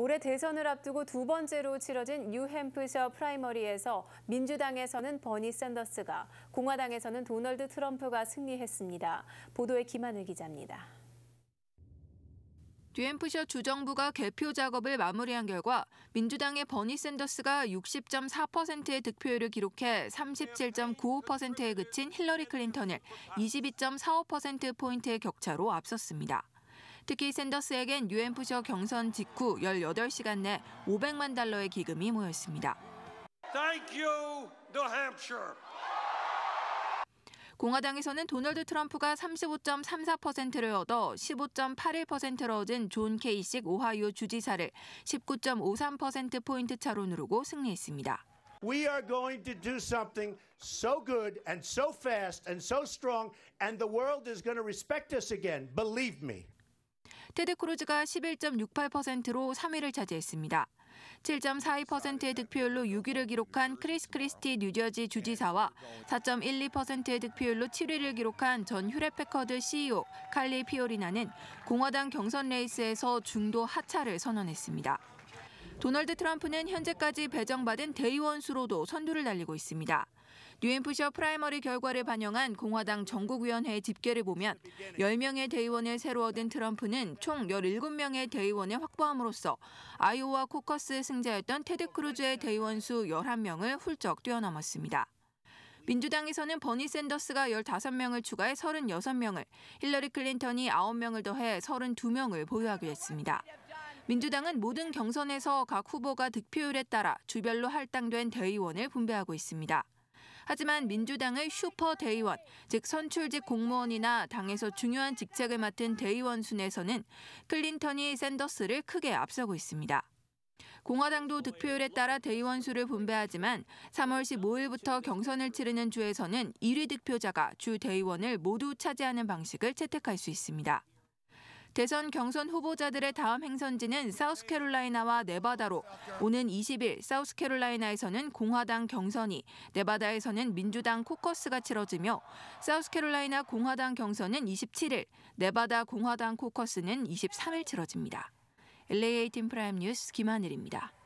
올해 대선을 앞두고 두 번째로 치러진 뉴햄프셔 프라이머리에서 민주당에서는 버니 샌더스가, 공화당에서는 도널드 트럼프가 승리했습니다. 보도에 김하늘 기자입니다. 뉴햄프셔 주정부가 개표 작업을 마무리한 결과 민주당의 버니 샌더스가 60.4%의 득표율을 기록해 37.95%에 그친 힐러리 클린턴을 22.45%포인트의 격차로 앞섰습니다. 특히 샌더스에겐 유엔 부셔 경선 직후 18시간 내 500만 달러의 기금이 모였습니다. Thank you, New Hampshire. 공화당에서는 도널드 트럼프가 35.34%를 얻어 15.81%를 얻은 존 케이식 오하이오 주지사를 19.53%포인트 차로 누르고 승리했습니다. We are going to do something so good and so fast and so strong, and the world is going to respect us again. Believe me. 테드 크루즈가 11.68%로 3위를 차지했습니다. 7.42%의 득표율로 6위를 기록한 크리스 크리스티 뉴저지 주지사와 4.12%의 득표율로 7위를 기록한 전 휴렛패커드 CEO 칼리 피오리나는 공화당 경선 레이스에서 중도 하차를 선언했습니다. 도널드 트럼프는 현재까지 배정받은 대의원 수로도 선두를 달리고 있습니다. 뉴햄프셔 프라이머리 결과를 반영한 공화당 전국위원회 집계를 보면 10명의 대의원을 새로 얻은 트럼프는 총 17명의 대의원을 확보함으로써 아이오와 코커스 승자였던 테드 크루즈의 대의원 수 11명을 훌쩍 뛰어넘었습니다. 민주당에서는 버니 샌더스가 15명을 추가해 36명을, 힐러리 클린턴이 9명을 더해 32명을 보유하기로 습니다 민주당은 모든 경선에서 각 후보가 득표율에 따라 주별로 할당된 대의원을 분배하고 있습니다. 하지만 민주당의 슈퍼 대의원, 즉 선출직 공무원이나 당에서 중요한 직책을 맡은 대의원 순에서는 클린턴이 샌더스를 크게 앞서고 있습니다. 공화당도 득표율에 따라 대의원 수를 분배하지만 3월 15일부터 경선을 치르는 주에서는 1위 득표자가 주 대의원을 모두 차지하는 방식을 채택할 수 있습니다. 대선 경선 후보자들의 다음 행선지는 사우스캐롤라이나와 네바다로 오는 20일 사우스캐롤라이나에서는 공화당 경선이 네바다에서는 민주당 코커스가 치러지며 사우스캐롤라이나 공화당 경선은 27일 네바다 공화당 코커스는 23일 치러집니다. l a 팀 프라임 뉴스 김하늘입니다.